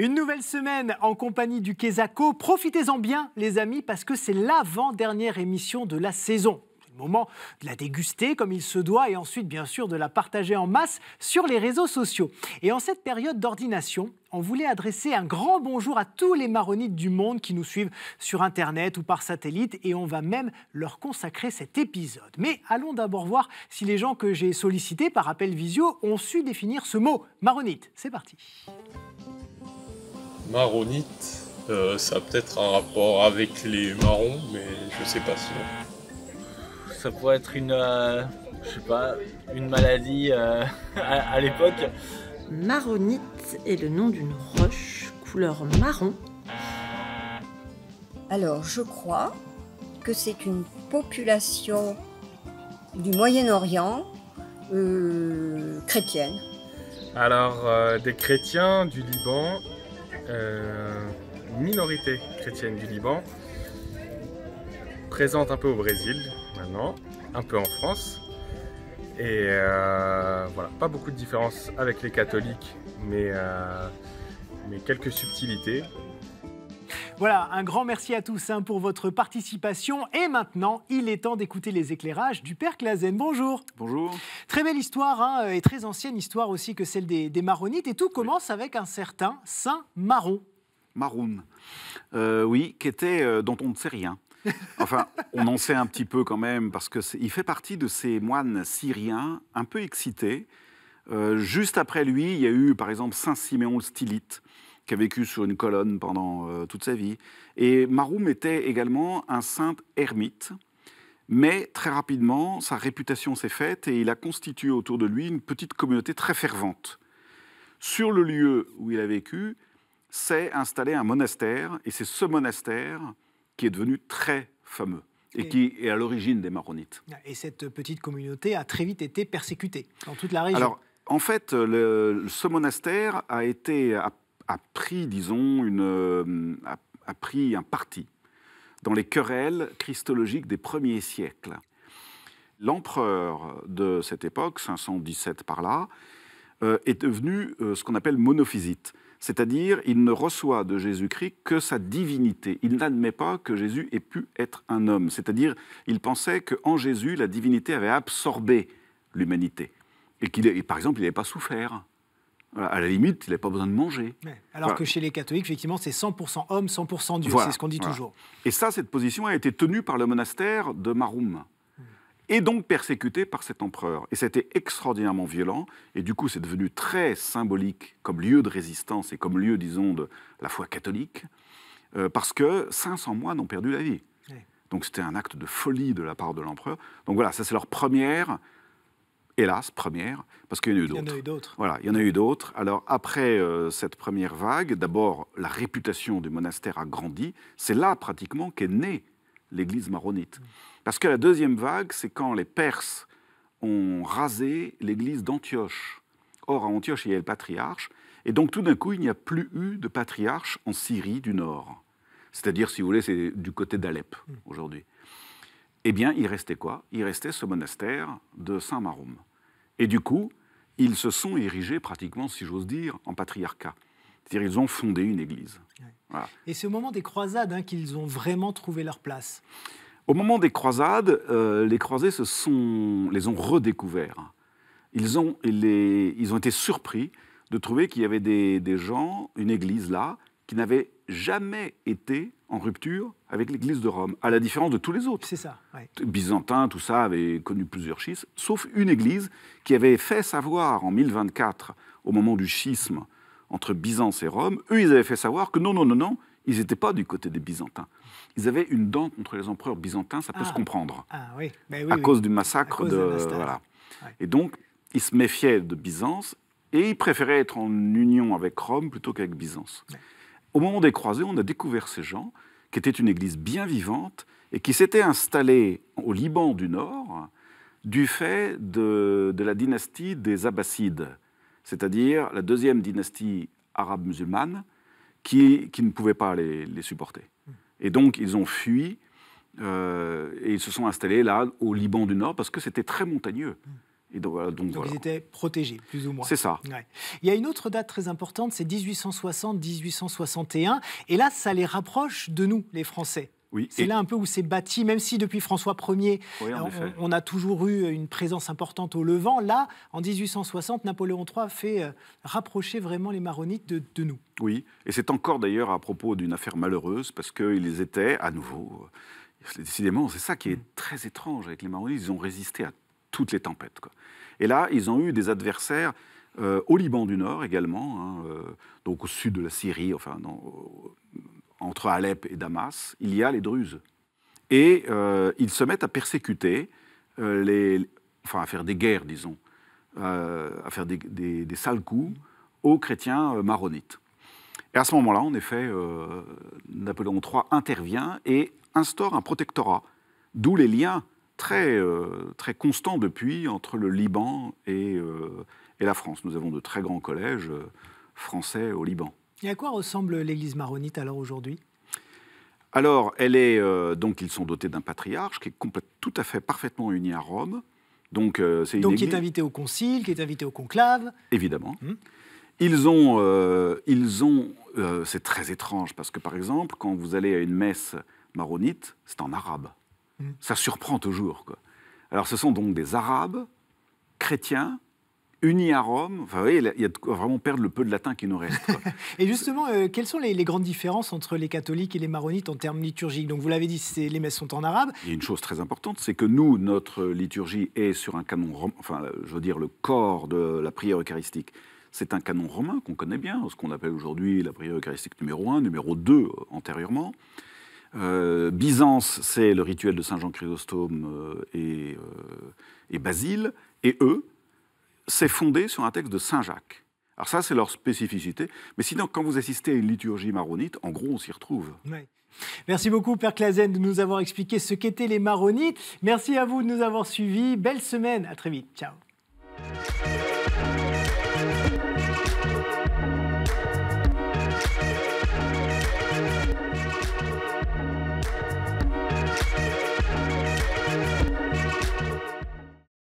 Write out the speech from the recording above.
Une nouvelle semaine en compagnie du Quesaco. Profitez-en bien, les amis, parce que c'est l'avant-dernière émission de la saison Le moment de la déguster comme il se doit et ensuite bien sûr de la partager en masse sur les réseaux sociaux. Et en cette période d'ordination, on voulait adresser un grand bonjour à tous les maronites du monde qui nous suivent sur Internet ou par satellite et on va même leur consacrer cet épisode. Mais allons d'abord voir si les gens que j'ai sollicités par appel visio ont su définir ce mot, maronite. C'est parti. Maronite, euh, ça a peut-être un rapport avec les marrons, mais je sais pas si. Ça pourrait être une, euh, je sais pas, une maladie euh, à, l'époque. Maronite est le nom d'une roche couleur marron. Alors, je crois que c'est une population du Moyen-Orient chrétienne. Alors, des chrétiens du Liban euh, minorité chrétienne du Liban, présente un peu au Brésil maintenant, un peu en France. Et euh, voilà, pas beaucoup de différence avec les catholiques, mais euh, quelques subtilités. Voilà, un grand merci à tous hein, pour votre participation. Et maintenant, il est temps d'écouter les éclairages du Père Clazen. Bonjour. Bonjour. Très belle histoire, hein, et très ancienne histoire aussi que celle des, Maronites. Et tout commence avec un certain Saint Maron. Maroun, euh, oui, qui était, euh, dont on ne sait rien. Enfin, on en sait un petit peu quand même, parce qu'il fait partie de ces moines syriens un peu excités. Euh, juste après lui, il y a eu, par exemple, Saint Siméon le Stylite, qui a vécu sur une colonne pendant euh, toute sa vie. Et Maroum était également un saint ermite. Mais très rapidement, sa réputation s'est faite et il a constitué autour de lui une petite communauté très fervente. Sur le lieu où il a vécu, s'est installé un monastère et c'est ce monastère qui est devenu très fameux et, qui est à l'origine des maronites. Ah, et cette petite communauté a très vite été persécutée dans toute la région. Alors, en fait, ce monastère a été a pris, disons, une, euh, a, pris un parti dans les querelles christologiques des premiers siècles. L'empereur de cette époque, 517 par là, euh, est devenu euh, ce qu'on appelle monophysite, c'est-à-dire il ne reçoit de Jésus-Christ que sa divinité. Il n'admet pas que Jésus ait pu être un homme, c'est-à-dire il pensait qu'en Jésus, la divinité avait absorbé l'humanité, et qu'il, par exemple, il n'avait pas souffert. À la limite, il n'avait pas besoin de manger. Alors que chez les catholiques, effectivement, c'est 100% homme, 100% Dieu. C'est ce qu'on dit toujours. Et ça, cette position a été tenue par le monastère de Maroum. Hmm. Et donc persécutée par cet empereur. Et c'était extraordinairement violent. Et du coup, c'est devenu très symbolique comme lieu de résistance et comme lieu, disons, de la foi catholique. Euh, parce que 500 moines ont perdu la vie. Donc c'était un acte de folie de la part de l'empereur. Donc voilà, ça c'est leur première hélas, première, parce qu'il y en a eu d'autres. Il y en a eu d'autres. Voilà, il y en a eu d'autres. Alors, après euh, cette première vague, d'abord, la réputation du monastère a grandi. C'est là, pratiquement, qu'est née l'église maronite. Mm. Parce que la deuxième vague, c'est quand les Perses ont rasé l'église d'Antioche. Or, à Antioche, il y avait le patriarche. Et donc, tout d'un coup, il n'y a plus eu de patriarche en Syrie du Nord. C'est-à-dire, si vous voulez, c'est du côté d'Alep mm. aujourd'hui. Eh bien, il restait quoi Il restait ce monastère de Saint-Maroum. Et du coup, ils se sont érigés pratiquement, si j'ose dire, en patriarcat. C'est-à-dire ils ont fondé une église. Et c'est au moment des croisades hein, qu'ils ont vraiment trouvé leur place. Au moment des croisades, euh, les croisés se sont, les ont redécouverts. Ils ont, les, ils ont été surpris de trouver qu'il y avait des, des gens, une église là, qui n'avait jamais été en rupture avec l'Église de Rome, à la différence de tous les autres. C'est ça. Ouais. Byzantins, tout ça, avait connu plusieurs schismes, sauf une Église qui avait fait savoir en 1024, au moment du schisme entre Byzance et Rome, eux, ils avaient fait savoir que non, non, non, non, ils n'étaient pas du côté des Byzantins. Ils avaient une dent contre les empereurs byzantins, ça peut se ah. comprendre. Ah, oui. Bah oui, à cause du massacre de. voilà. Et donc, ils se méfiaient de Byzance et ils préféraient être en union avec Rome plutôt qu'avec Byzance au moment des croisés, on a découvert ces gens qui étaient une église bien vivante et qui s'était installée au Liban du Nord du fait de, la dynastie des Abbassides, c'est-à-dire la deuxième dynastie arabe musulmane qui, qui ne pouvait pas les, les, supporter. Et donc ils ont fui euh, et ils se sont installés là au Liban du Nord parce que c'était très montagneux donc, ils étaient protégés, plus ou moins. C'est ça. Il y a une autre date très importante, c'est 1860-1861. Et là, ça les rapproche de nous, les Français. Oui, c'est là un peu où c'est bâti, même si depuis François Ier, er on, a toujours eu une présence importante au Levant. Là, en 1860, Napoléon III fait euh, rapprocher vraiment les maronites de, nous. Oui, et c'est encore d'ailleurs à propos d'une affaire malheureuse, parce qu'ils étaient à nouveau. Euh, décidément, c'est ça qui est mm. très étrange avec les maronites, ils ont résisté à toutes les tempêtes. Et là, ils ont eu des adversaires euh, au Liban du Nord également, hein, euh, donc au sud de la Syrie, enfin, entre Alep et Damas, il y a les Druzes. Et euh, ils se mettent à persécuter, les, enfin à faire des guerres, disons, à faire des, des, sales coups aux chrétiens maronites. Et à ce moment-là, en effet, Napoléon III intervient et instaure un protectorat, d'où les liens très, euh, très constant depuis entre le Liban et, euh, et, la France. Nous avons de très grands collèges euh, français au Liban. Et à quoi ressemble l'Église maronite alors aujourd'hui Alors, elle est, donc ils sont dotés d'un patriarche qui est tout à fait parfaitement uni à Rome. Donc, c'est donc qui est invité au concile, qui est invité au conclave. Évidemment. Hmm. Ils ont, ils ont c'est très étrange parce que par exemple, quand vous allez à une messe maronite, c'est en arabe. Ça surprend toujours. Alors ce sont donc des Arabes, chrétiens, unis à Rome. Enfin, vous voyez, il y a vraiment perdre le peu de latin qui nous reste. et justement, euh, quelles sont les, grandes différences entre les catholiques et les maronites en termes liturgiques Donc, vous l'avez dit, les messes sont en arabe. Il y a une chose très importante, c'est que nous, notre liturgie est sur un canon romain, enfin, je veux dire, le corps de la prière eucharistique. C'est un canon romain qu'on connaît bien, ce qu'on appelle aujourd'hui la prière eucharistique numéro 1, numéro 2 euh, antérieurement. Euh, Byzance, c'est le rituel de Saint Jean Chrysostome euh, euh, et, Basile. Et eux, c'est fondé sur un texte de Saint Jacques. Alors ça, c'est leur spécificité. Mais sinon, quand vous assistez à une liturgie maronite, en gros, on s'y retrouve. Merci beaucoup, Père Clazen, de nous avoir expliqué ce qu'étaient les maronites. Merci à vous de nous avoir suivis. Belle semaine. À très vite. Ciao.